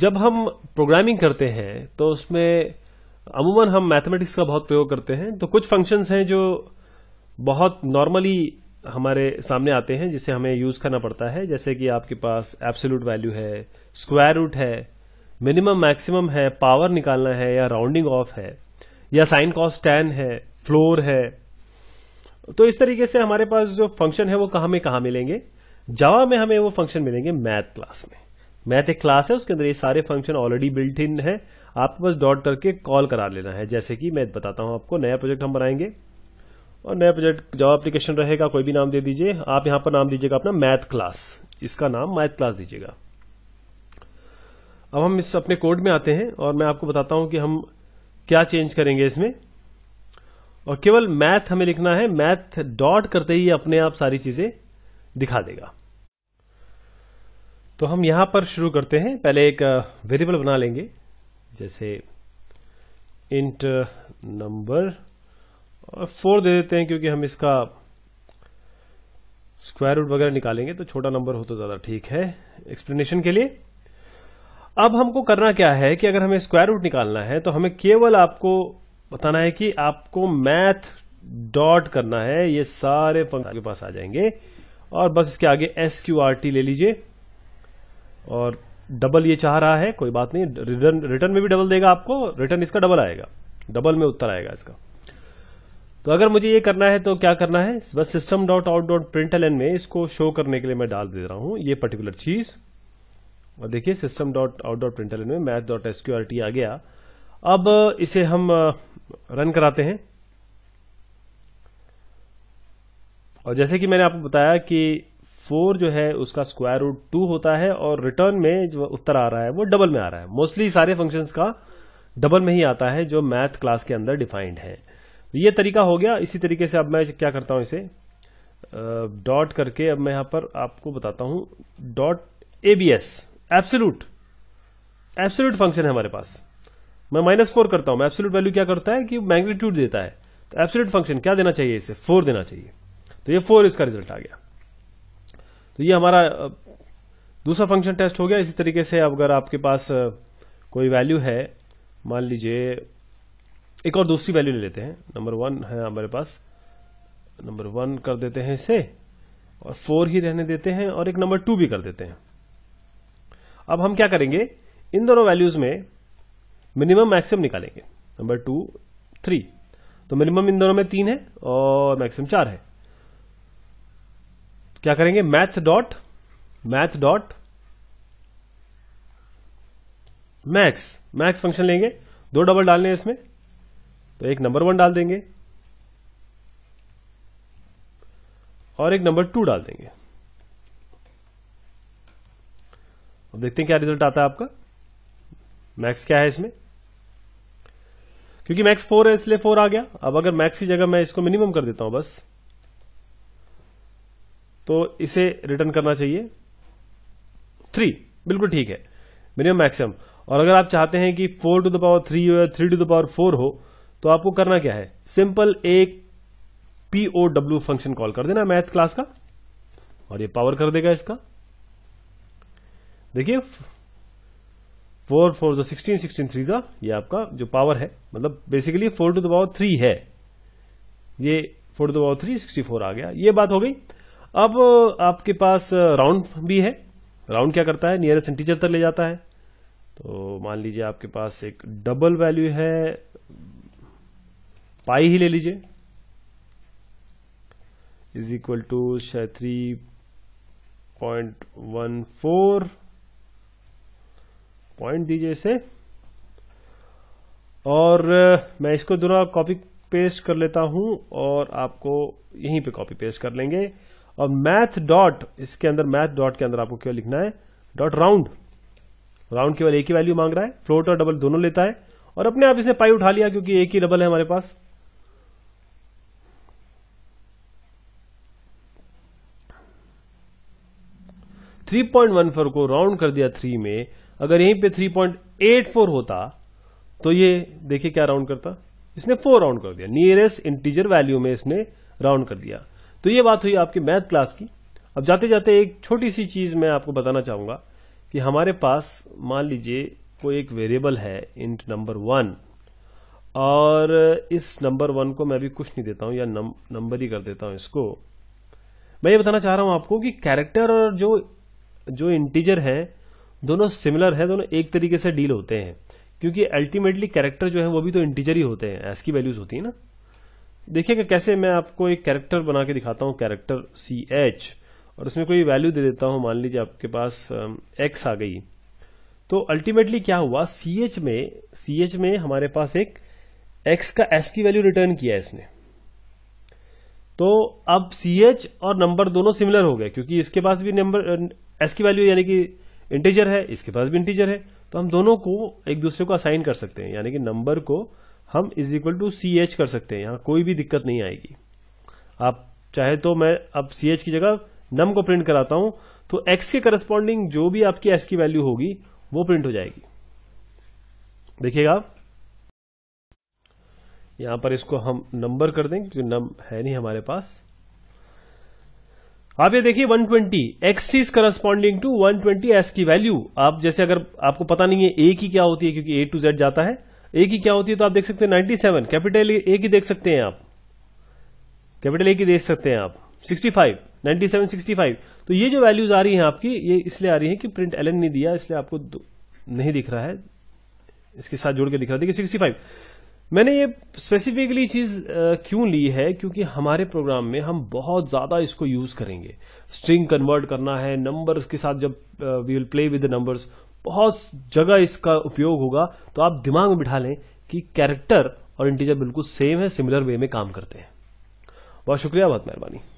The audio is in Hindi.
जब हम प्रोग्रामिंग करते हैं तो उसमें अमूमन हम मैथमेटिक्स का बहुत प्रयोग करते हैं तो कुछ फंक्शंस हैं जो बहुत नॉर्मली हमारे सामने आते हैं जिसे हमें यूज करना पड़ता है जैसे कि आपके पास एब्सोल्यूट वैल्यू है स्क्वायर रूट है मिनिमम मैक्सिमम है पावर निकालना है या राउंडिंग ऑफ है या साइन कॉस टेन है फ्लोर है तो इस तरीके से हमारे पास जो फंक्शन है वो कहाँ में कहाँ मिलेंगे जवाब में हमें वो फंक्शन मिलेंगे मैथ क्लास में मैथ एक क्लास है उसके अंदर ये सारे फंक्शन ऑलरेडी बिल्ट इन है आपको बस डॉट करके कॉल करा लेना है जैसे कि मैं बताता हूँ आपको नया प्रोजेक्ट हम बनाएंगे और नया प्रोजेक्ट जॉब एप्लीकेशन रहेगा कोई भी नाम दे दीजिए आप यहां पर नाम दीजिएगा अपना मैथ क्लास इसका नाम मैथ क्लास दीजिएगा अब हम इस अपने कोड में आते हैं और मैं आपको बताता हूं कि हम क्या चेंज करेंगे इसमें और केवल मैथ हमें लिखना है मैथ डॉट करते ही अपने आप सारी चीजें दिखा देगा तो हम यहां पर शुरू करते हैं पहले एक वेरिएबल बना लेंगे जैसे इंट नंबर और फोर दे देते हैं क्योंकि हम इसका स्क्वायर रूट वगैरह निकालेंगे तो छोटा नंबर हो तो ज्यादा ठीक है एक्सप्लेनेशन के लिए अब हमको करना क्या है कि अगर हमें स्क्वायर रूट निकालना है तो हमें केवल आपको बताना है कि आपको मैथ डॉट करना है ये सारे फंक्शन के पास आ जाएंगे और बस इसके आगे एस क्यू आर टी ले लीजिए और डबल ये चाह रहा है कोई बात नहीं रिटर्न रिटर्न में भी डबल देगा आपको रिटर्न इसका डबल आएगा डबल में उत्तर आएगा इसका तो अगर मुझे ये करना है तो क्या करना है बस system dot out dot print L में इसको शो करने के लिए मैं डाल दे रहा हूं ये पर्टिकुलर चीज और देखिए system dot out dot print L में math dot SQR R T आ गया अब इसे हम रन कराते हैं और जैसे कि मैंने आपको बताया कि फोर जो है उसका स्क्वायर रूट टू होता है और रिटर्न में जो उत्तर आ रहा है वो डबल में आ रहा है मोस्टली सारे फंक्शंस का डबल में ही आता है जो मैथ क्लास के अंदर डिफाइंड है तो ये तरीका हो गया इसी तरीके से अब मैं क्या करता हूं इसे डॉट करके अब मैं यहां पर आपको बताता हूं dot ABS absolute absolute function है हमारे पास मैं माइनस फोर करता हूं एब्सोल्यूट वैल्यू क्या करता है कि मैग्नीट्यूड देता है तो एब्सोल्यूट फंक्शन क्या देना चाहिए इसे फोर देना चाहिए तो ये फोर इसका रिजल्ट आ गया तो ये हमारा दूसरा फंक्शन टेस्ट हो गया इसी तरीके से अगर आपके पास कोई वैल्यू है मान लीजिए एक और दूसरी वैल्यू ले लेते हैं नंबर वन है हमारे पास नंबर वन कर देते हैं इसे और फोर ही रहने देते हैं और एक नंबर टू भी कर देते हैं अब हम क्या करेंगे इन दोनों वैल्यूज में मिनिमम मैक्सिमम निकालेंगे नंबर टू थ्री तो मिनिमम इन दोनों में तीन है और मैक्सिमम चार है क्या करेंगे maths dot maths dot max max function लेंगे दो डबल डालने हैं इसमें तो एक नंबर वन डाल देंगे और एक नंबर टू डाल देंगे अब देखते हैं क्या रिजल्ट आता है आपका मैक्स क्या है इसमें क्योंकि मैक्स फोर है इसलिए फोर आ गया अब अगर मैक्स की जगह मैं इसको मिनिमम कर देता हूं बस तो इसे रिटर्न करना चाहिए थ्री बिल्कुल ठीक है मिनिमम मैक्सिमम और अगर आप चाहते हैं कि four to the power three हो या three to the power four हो तो आपको करना क्या है सिंपल एक पीओ डब्ल्यू फंक्शन कॉल कर देना मैथ क्लास का और ये पावर कर देगा इसका देखिए फोर फोर जो सिक्सटीन सिक्सटीन थ्री जो ये आपका जो पावर है मतलब basically four to the power three है ये four to the power three sixty four आ गया ये बात हो गई अब आपके पास राउंड भी है राउंड क्या करता है नियरेस्ट इंटीजर तक ले जाता है तो मान लीजिए आपके पास एक डबल वैल्यू है पाई ही ले लीजिए is equal to three point one four point दीजिए इसे और मैं इसको दोनों कॉपी पेस्ट कर लेता हूं और आपको यहीं पे कॉपी पेस्ट कर लेंगे और मैथ डॉट इसके अंदर मैथ डॉट के अंदर आपको क्या लिखना है डॉट राउंड राउंड केवल एक ही वैल्यू मांग रहा है फ्लोट और डबल दोनों लेता है और अपने आप इसने पाई उठा लिया क्योंकि एक ही डबल है हमारे पास थ्री पॉइंट वन फोर को राउंड कर दिया थ्री में अगर यहीं पे थ्री पॉइंट एट फोर होता तो ये देखिए क्या राउंड करता इसने फोर राउंड कर दिया नियरेस्ट इंटीजर वैल्यू में इसने राउंड कर दिया तो ये बात हुई आपकी मैथ क्लास की अब जाते जाते एक छोटी सी चीज मैं आपको बताना चाहूंगा कि हमारे पास मान लीजिए कोई एक वेरिएबल है इंट नंबर वन और इस नंबर वन को मैं अभी कुछ नहीं देता हूं या नंबर ही कर देता हूं इसको मैं ये बताना चाह रहा हूं आपको कि कैरेक्टर और जो जो इंटीजर है दोनों सिमिलर है दोनों एक तरीके से डील होते हैं क्योंकि अल्टीमेटली कैरेक्टर जो है वो भी तो इंटीजर ही होते हैं एस की वैल्यूज होती है ना देखिएगा कैसे मैं आपको एक कैरेक्टर बना के दिखाता हूं कैरेक्टर सी एच और उसमें कोई वैल्यू दे देता हूं मान लीजिए आपके पास एक्स आ गई तो अल्टीमेटली क्या हुआ सी एच में सी एच में हमारे पास एक एक्स का एस की वैल्यू रिटर्न किया है इसने तो अब सी एच और नंबर दोनों सिमिलर हो गए क्योंकि इसके पास भी नंबर एस की वैल्यू यानी कि इंटीजर है इसके पास भी इंटीजर है तो हम दोनों को एक दूसरे को असाइन कर सकते हैं यानी कि नंबर को हम is equal to C H कर सकते हैं यहां कोई भी दिक्कत नहीं आएगी आप चाहे तो मैं अब सी एच की जगह नम को प्रिंट कराता हूं तो एक्स के करस्पॉन्डिंग जो भी आपकी एस की वैल्यू होगी वो प्रिंट हो जाएगी देखिएगा आप यहां पर इसको हम नंबर कर दें क्योंकि नम है नहीं हमारे पास आप ये देखिए 120 twenty X is corresponding to 120 S की वैल्यू आप जैसे अगर आपको पता नहीं है ए की क्या होती है क्योंकि ए टू जेड जाता है ए की क्या होती है तो आप देख सकते हैं 97 कैपिटल ए की देख सकते हैं आप कैपिटल ए की देख सकते हैं आप 65 97 65 तो ये जो वैल्यूज आ रही हैं आपकी ये इसलिए आ रही है कि प्रिंट एल नहीं दिया इसलिए आपको नहीं दिख रहा है इसके साथ जोड़ के दिख रहा देखिए सिक्सटी मैंने ये स्पेसिफिकली चीज क्यों ली है क्योंकि हमारे प्रोग्राम में हम बहुत ज्यादा इसको यूज करेंगे स्ट्रिंग कन्वर्ट करना है नंबर्स के साथ जब we will play with numbers बहुत जगह इसका उपयोग होगा तो आप दिमाग में बिठा लें कि कैरेक्टर और इंटीजर बिल्कुल सेम है सिमिलर वे में काम करते हैं बहुत शुक्रिया बहुत मेहरबानी